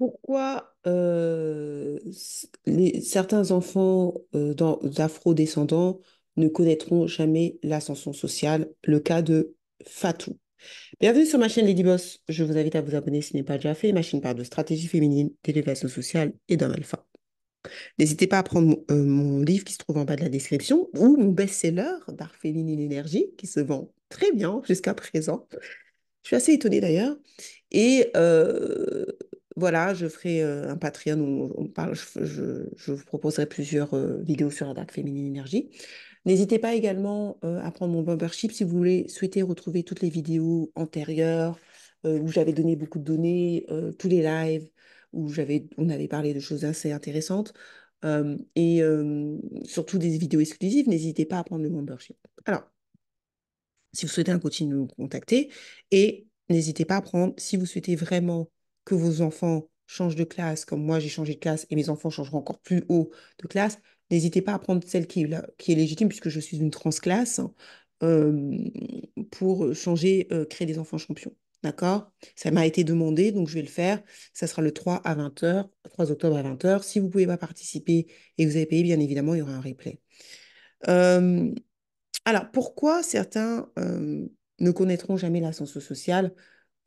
Pourquoi euh, certains enfants euh, d'afro-descendants ne connaîtront jamais l'ascension sociale? Le cas de Fatou. Bienvenue sur ma chaîne Lady Boss. Je vous invite à vous abonner si ce n'est pas déjà fait. Ma chaîne parle de stratégie féminine, d'élévation sociale et d'un alpha. N'hésitez pas à prendre mon, euh, livre qui se trouve en bas de la description ou mon best-seller d'art et l'énergie qui se vend très bien jusqu'à présent. Je suis assez étonnée d'ailleurs. Et voilà, je ferai euh, un Patreon où on parle, je, vous proposerai plusieurs euh, vidéos sur la date Féminine Énergie. N'hésitez pas également euh, à prendre mon membership si vous voulez, souhaitez retrouver toutes les vidéos antérieures où j'avais donné beaucoup de données, tous les lives où j'avais, on avait parlé de choses assez intéressantes. et surtout des vidéos exclusives, n'hésitez pas à prendre le membership. Alors, si vous souhaitez un coaching, nous contacter et n'hésitez pas à prendre, si vous souhaitez vraiment que vos enfants changent de classe, comme moi j'ai changé de classe et mes enfants changeront encore plus haut de classe, n'hésitez pas à prendre celle qui, est légitime, puisque je suis une transclasse, euh, pour changer, euh, créer des enfants champions. D'accord Ça m'a été demandé, donc je vais le faire. Ça sera le 3 à 20h, 3 octobre à 20h. Si vous ne pouvez pas participer et vous avez payé, bien évidemment, il y aura un replay. Euh, alors, pourquoi certains euh, ne connaîtront jamais l'ascenseur sociale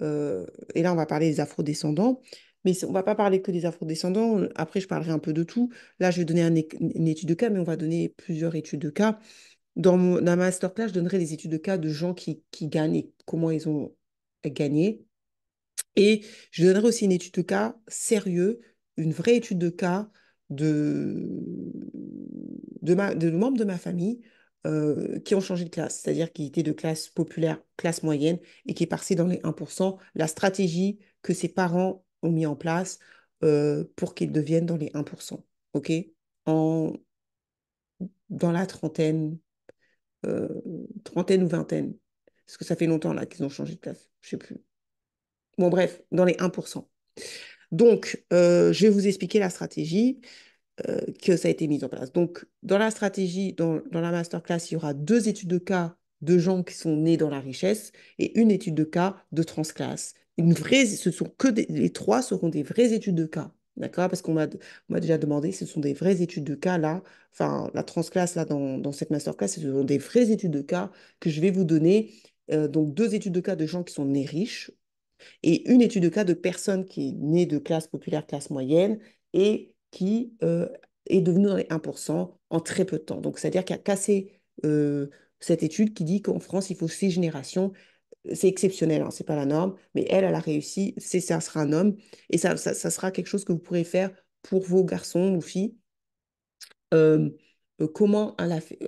euh, et là on va parler des afrodescendants, mais on ne va pas parler que des afrodescendants, après je parlerai un peu de tout. Là je vais donner une étude de cas, mais on va donner plusieurs études de cas. Dans, mon, ma masterclass, je donnerai des études de cas de gens qui, gagnent et comment ils ont gagné. Et je donnerai aussi une étude de cas sérieux, une vraie étude de cas de, de, de membres de ma famille euh, qui ont changé de classe, c'est-à-dire qui étaient de classe populaire, classe moyenne, et qui est passé dans les 1%, la stratégie que ses parents ont mis en place euh, pour qu'ils deviennent dans les 1%, ok en, Dans la trentaine, euh, trentaine ou vingtaine, parce que ça fait longtemps là qu'ils ont changé de classe, je sais plus. Bon bref, dans les 1%. Donc, je vais vous expliquer la stratégie. Euh, que ça a été mis en place. Donc, dans la stratégie, dans, dans la masterclass, il y aura deux études de cas de gens qui sont nés dans la richesse et une étude de cas de transclasse. Une vraie, ce sont que les trois seront des vraies études de cas. D'accord Parce qu'on m'a déjà demandé, ce sont des vraies études de cas là, enfin la transclasse là dans, dans, cette masterclass, ce sont des vraies études de cas que je vais vous donner. Euh, donc deux études de cas de gens qui sont nés riches et une étude de cas de personnes qui est née de classe populaire, classe moyenne et qui euh, est devenu dans les 1% en très peu de temps. Donc, c'est-à-dire qu'il a cassé euh, cette étude qui dit qu'en France, il faut six générations. C'est exceptionnel, ce hein, c'est pas la norme, mais elle, elle a réussi. C'est, ça sera un homme et ça, sera quelque chose que vous pourrez faire pour vos garçons ou filles. Euh, comment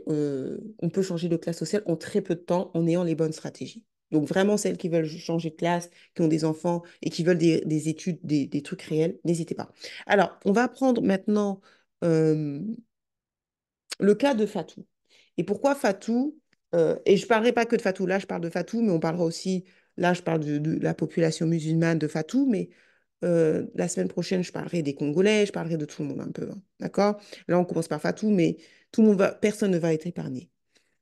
on peut changer de classe sociale en très peu de temps en ayant les bonnes stratégies. Donc vraiment celles qui veulent changer de classe, qui ont des enfants et qui veulent des, études, des, trucs réels, n'hésitez pas. Alors, on va prendre maintenant le cas de Fatou. Et pourquoi Fatou Et je ne parlerai pas que de Fatou, là je parle de Fatou, mais on parlera aussi, là je parle de, la population musulmane de Fatou, mais la semaine prochaine je parlerai des Congolais, je parlerai de tout le monde un peu. Hein, d'accord Là on commence par Fatou, mais tout le monde va, personne ne va être épargné.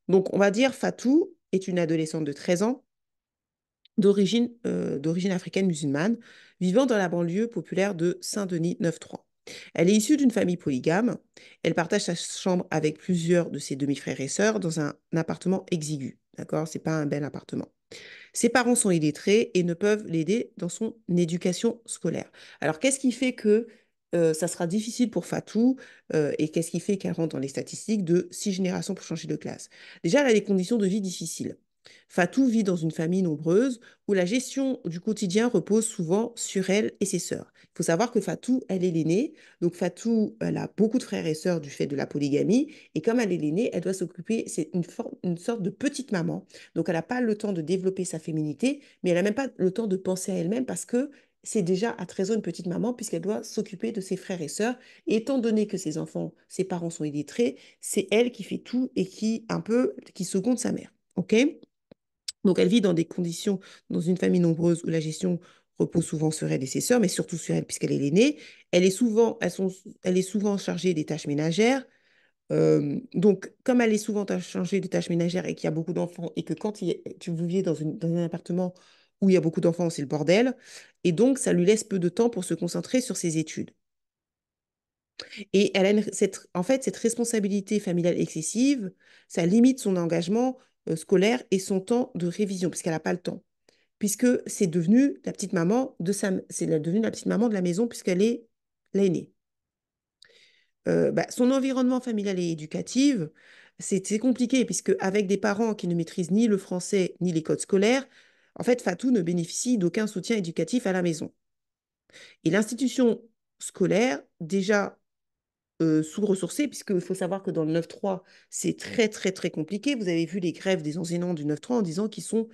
Donc on va dire Fatou est une adolescente de 13 ans euh, d'origine africaine musulmane, vivant dans la banlieue populaire de Saint-Denis 9-3. Elle est issue d'une famille polygame. Elle partage sa chambre avec plusieurs de ses demi-frères et sœurs dans un appartement exigu. D'accord C'est pas un bel appartement. Ses parents sont illettrés et ne peuvent l'aider dans son éducation scolaire. Alors, qu'est-ce qui fait que euh, ça sera difficile pour Fatou euh, et qu'est-ce qui fait qu'elle rentre dans les statistiques de six générations pour changer de classe Déjà, elle a des conditions de vie difficiles. Fatou vit dans une famille nombreuse où la gestion du quotidien repose souvent sur elle et ses sœurs. Il faut savoir que Fatou, elle est l'aînée. Donc Fatou, elle a beaucoup de frères et sœurs du fait de la polygamie. Et comme elle est l'aînée, elle doit s'occuper, c'est une, une, sorte de petite maman. Donc elle n'a pas le temps de développer sa féminité, mais elle n'a même pas le temps de penser à elle-même parce que c'est déjà à 13 ans une petite maman puisqu'elle doit s'occuper de ses frères et sœurs. Et étant donné que ses enfants, ses parents sont illettrés, c'est elle qui fait tout et qui un peu qui seconde sa mère. OK donc, elle vit dans des conditions, dans une famille nombreuse où la gestion repose souvent sur elle et ses sœurs, mais surtout sur elle puisqu'elle est l'aînée. Elle est souvent, elle est souvent chargée des tâches ménagères. donc, comme elle est souvent chargée des tâches ménagères et qu'il y a beaucoup d'enfants, et que quand tu vivais dans, un appartement où il y a beaucoup d'enfants, c'est le bordel. Et donc, ça lui laisse peu de temps pour se concentrer sur ses études. Et elle en fait, cette responsabilité familiale excessive, ça limite son engagement euh, scolaire et son temps de révision, puisqu'elle n'a pas le temps. Puisque c'est devenu la petite maman de sa, c'est devenue la petite maman de la maison puisqu'elle est l'aînée. Euh, bah, son environnement familial et éducatif, c'est compliqué puisque avec des parents qui ne maîtrisent ni le français ni les codes scolaires, en fait, Fatou ne bénéficie d'aucun soutien éducatif à la maison. Et l'institution scolaire, déjà sous-ressourcés, puisqu'il faut savoir que dans le 9-3, c'est très, très, très compliqué. Vous avez vu les grèves des enseignants du 9-3 en disant qu'ils sont,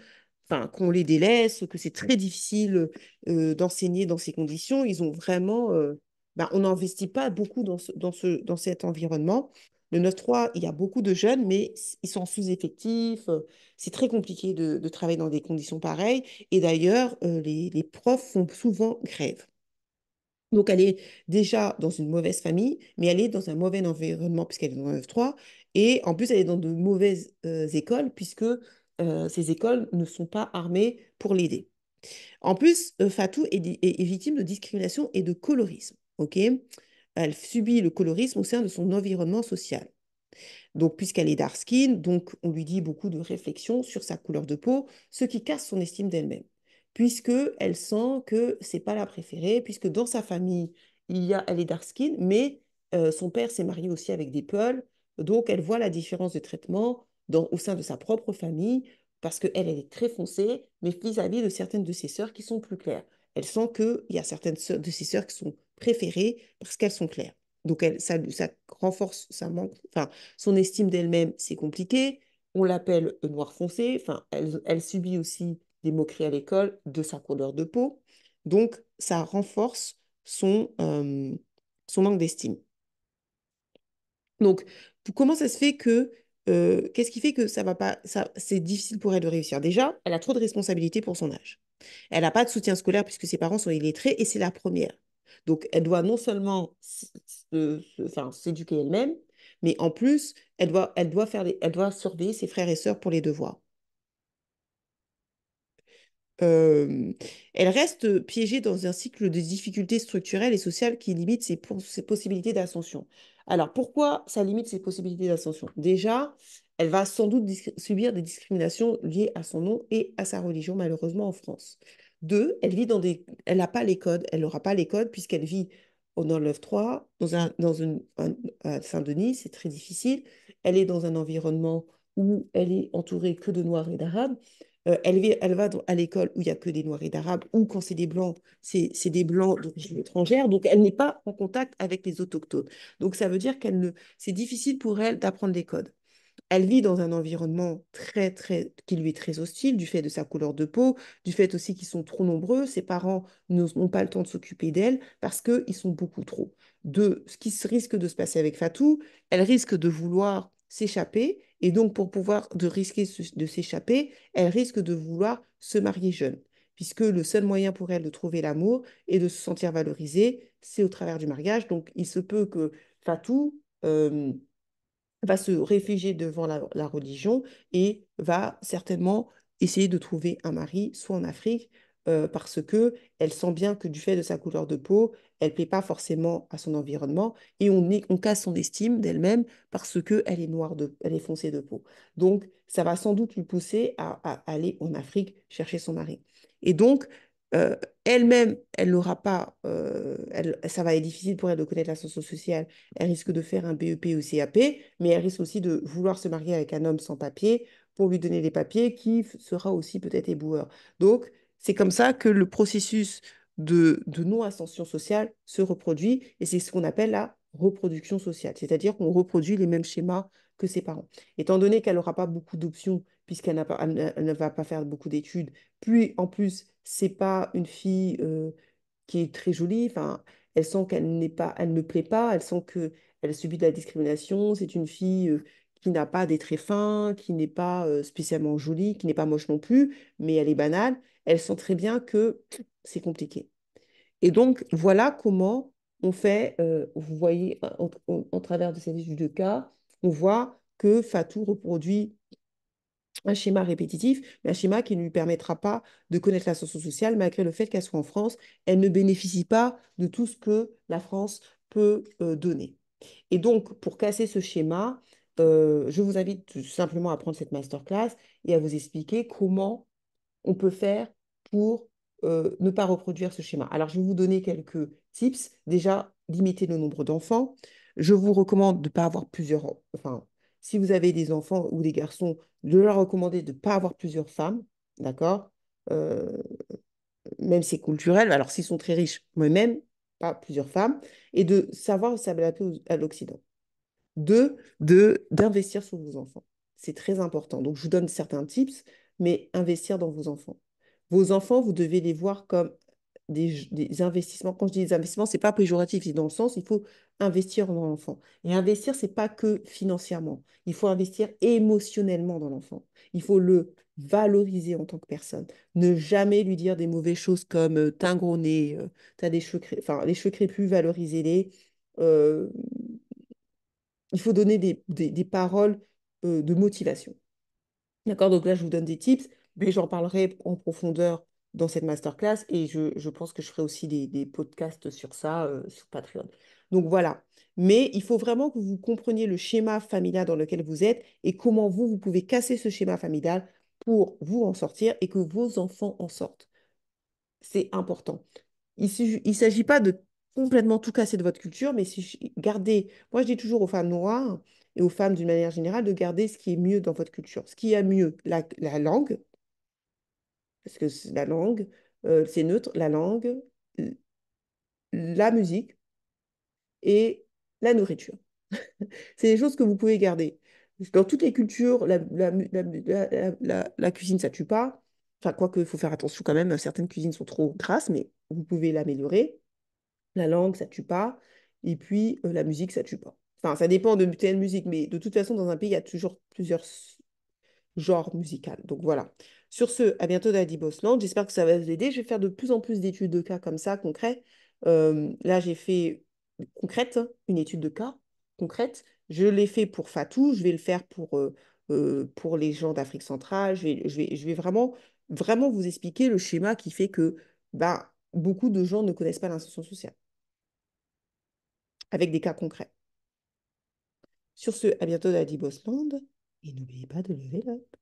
enfin, qu'on les délaisse, que c'est très difficile d'enseigner dans ces conditions. Ils ont vraiment, ben, on n'investit pas beaucoup dans, ce, dans, cet environnement. Le 9-3, il y a beaucoup de jeunes, mais ils sont sous-effectifs. C'est très compliqué de, travailler dans des conditions pareilles. Et d'ailleurs, les profs font souvent grève. Donc, elle est déjà dans une mauvaise famille, mais elle est dans un mauvais environnement puisqu'elle est dans un 3 Et en plus, elle est dans de mauvaises euh, écoles puisque euh, ces écoles ne sont pas armées pour l'aider. En plus, euh, Fatou est, est, victime de discrimination et de colorisme. ok elle subit le colorisme au sein de son environnement social. Donc, puisqu'elle est dark skin, donc on lui dit beaucoup de réflexions sur sa couleur de peau, ce qui casse son estime d'elle-même puisque elle sent que c'est pas la préférée, puisque dans sa famille, il y a, elle est dark mais euh, son père s'est marié aussi avec des peuls, donc elle voit la différence de traitement dans, au sein de sa propre famille, parce qu'elle, elle est très foncée, mais vis-à-vis de certaines de ses sœurs qui sont plus claires. Elle sent qu'il y a certaines de ses sœurs qui sont préférées parce qu'elles sont claires. Donc, elle, ça, renforce ça manque, enfin, son estime d'elle-même, c'est compliqué. On l'appelle euh, noir foncé. Enfin, elle subit aussi des moqueries à l'école, de sa couleur de peau. Donc, ça renforce son, euh, son manque d'estime. Donc, comment ça se fait que euh, qu'est-ce qui fait que ça va pas, ça, c'est difficile pour elle de réussir Déjà, elle a trop de responsabilités pour son âge. Elle n'a pas de soutien scolaire puisque ses parents sont illettrés et c'est la première. Donc, elle doit non seulement s'éduquer elle-même, mais en plus, elle doit, elle doit, faire elle doit surveiller ses frères et sœurs pour les devoirs elle reste piégée dans un cycle de difficultés structurelles et sociales qui limite ses, possibilités d'ascension. Alors pourquoi ça limite ses possibilités d'ascension Déjà, elle va sans doute subir des discriminations liées à son nom et à sa religion, malheureusement en France. Deux, elle vit dans des, elle n'a pas les codes, elle n'aura pas les codes puisqu'elle vit au Nord 3, dans un, dans une, un, Saint-Denis, c'est très difficile. Elle est dans un environnement où elle est entourée que de Noirs et d'Arabes. Euh, elle, elle, va à l'école où il n'y a que des Noirs et d'Arabes, ou quand c'est des Blancs, c'est des Blancs d'origine étrangère. Donc, elle n'est pas en contact avec les autochtones. Donc, ça veut dire qu'elle c'est difficile pour elle d'apprendre les codes. Elle vit dans un environnement très, très, qui lui est très hostile, du fait de sa couleur de peau, du fait aussi qu'ils sont trop nombreux. Ses parents n'ont pas le temps de s'occuper d'elle parce qu'ils sont beaucoup trop. De ce qui risque de se passer avec Fatou, elle risque de vouloir s'échapper. Et donc, pour pouvoir de risquer de s'échapper, elle risque de vouloir se marier jeune, puisque le seul moyen pour elle de trouver l'amour et de se sentir valorisée, c'est au travers du mariage. Donc, il se peut que Fatou euh, va se réfugier devant la religion et va certainement essayer de trouver un mari, soit en Afrique, euh, parce que elle sent bien que du fait de sa couleur de peau, elle plaît pas forcément à son environnement et on, on casse son estime d'elle-même parce que elle est noire elle est foncée de peau. Donc ça va sans doute lui pousser à, aller en Afrique chercher son mari. Et donc euh, elle-même, elle n'aura pas, euh, ça va être difficile pour elle de connaître l'ascension sociale. Elle risque de faire un BEP ou CAP, mais elle risque aussi de vouloir se marier avec un homme sans papier pour lui donner des papiers qui sera aussi peut-être éboueur. Donc, c'est comme ça que le processus de, de non-ascension sociale se reproduit et c'est ce qu'on appelle la reproduction sociale, c'est-à-dire qu'on reproduit les mêmes schémas que ses parents. Étant donné qu'elle n'aura pas beaucoup d'options, puisqu'elle ne va pas faire beaucoup d'études, puis en plus, c'est pas une fille euh, qui est très jolie, enfin, elle sent qu'elle n'est pas, elle ne plaît pas, elle sent que elle subit de la discrimination, c'est une fille euh, qui n'a pas des traits fins, qui n'est pas spécialement jolie, qui n'est pas moche non plus, mais elle est banale, elle sent très bien que c'est compliqué. Et donc, voilà comment on fait, vous voyez, en, travers de ces étude de cas, on voit que Fatou reproduit un schéma répétitif, un schéma qui ne lui permettra pas de connaître l'ascension sociale, malgré le fait qu'elle soit en France, elle ne bénéficie pas de tout ce que la France peut donner. Et donc, pour casser ce schéma, euh, je vous invite tout simplement à prendre cette masterclass et à vous expliquer comment on peut faire pour euh, ne pas reproduire ce schéma. Alors, je vais vous donner quelques tips. Déjà, limiter le nombre d'enfants. Je vous recommande de ne pas avoir plusieurs... Enfin, si vous avez des enfants ou des garçons, de leur recommander de ne pas avoir plusieurs femmes, d'accord euh, Même si c'est culturel. Alors, s'ils sont très riches, moi-même, pas plusieurs femmes. Et de savoir s'adapter à l'Occident. Deux, de, d'investir sur vos enfants. C'est très important. Donc, je vous donne certains tips, mais investir dans vos enfants. Vos enfants, vous devez les voir comme des, investissements. Quand je dis des investissements, ce n'est pas péjoratif, c'est dans le sens, il faut investir dans l'enfant. Et investir, ce n'est pas que financièrement. Il faut investir émotionnellement dans l'enfant. Il faut le valoriser en tant que personne. Ne jamais lui dire des mauvaises choses comme euh, t'as un gros nez, euh, t'as des cheveux, enfin, les cheveux crépus, valorisez-les. Euh, il faut donner des, paroles euh, de motivation. D'accord Donc là, je vous donne des tips, mais j'en parlerai en profondeur dans cette masterclass et je, pense que je ferai aussi des, podcasts sur ça, euh, sur Patreon. Donc voilà. Mais il faut vraiment que vous compreniez le schéma familial dans lequel vous êtes et comment vous, vous pouvez casser ce schéma familial pour vous en sortir et que vos enfants en sortent. C'est important. Il ne s'agit pas de complètement tout casser de votre culture, mais si gardez, moi je dis toujours aux femmes noires et aux femmes d'une manière générale de garder ce qui est mieux dans votre culture, ce qui est mieux, la, la langue, parce que la langue, euh, c'est neutre, la langue, la musique et la nourriture. c'est des choses que vous pouvez garder. Dans toutes les cultures, la, la, cuisine, ça tue pas. Enfin, quoique, il faut faire attention quand même, certaines cuisines sont trop grasses, mais vous pouvez l'améliorer. La langue, ça tue pas. Et puis, euh, la musique, ça tue pas. Enfin, ça dépend de telle musique, mais de toute façon, dans un pays, il y a toujours plusieurs genres musicaux. Donc voilà. Sur ce, à bientôt d'Adi Bosland. J'espère que ça va vous aider. Je vais faire de plus en plus d'études de cas comme ça, concrets. Euh, là, j'ai fait concrète, hein, une étude de cas concrète. Je l'ai fait pour Fatou, je vais le faire pour, euh, pour les gens d'Afrique centrale. Je vais, je vais, vraiment, vraiment vous expliquer le schéma qui fait que bah, beaucoup de gens ne connaissent pas l'instruction sociale avec des cas concrets. Sur ce, à bientôt dans la Bosland et n'oubliez pas de lever l'app.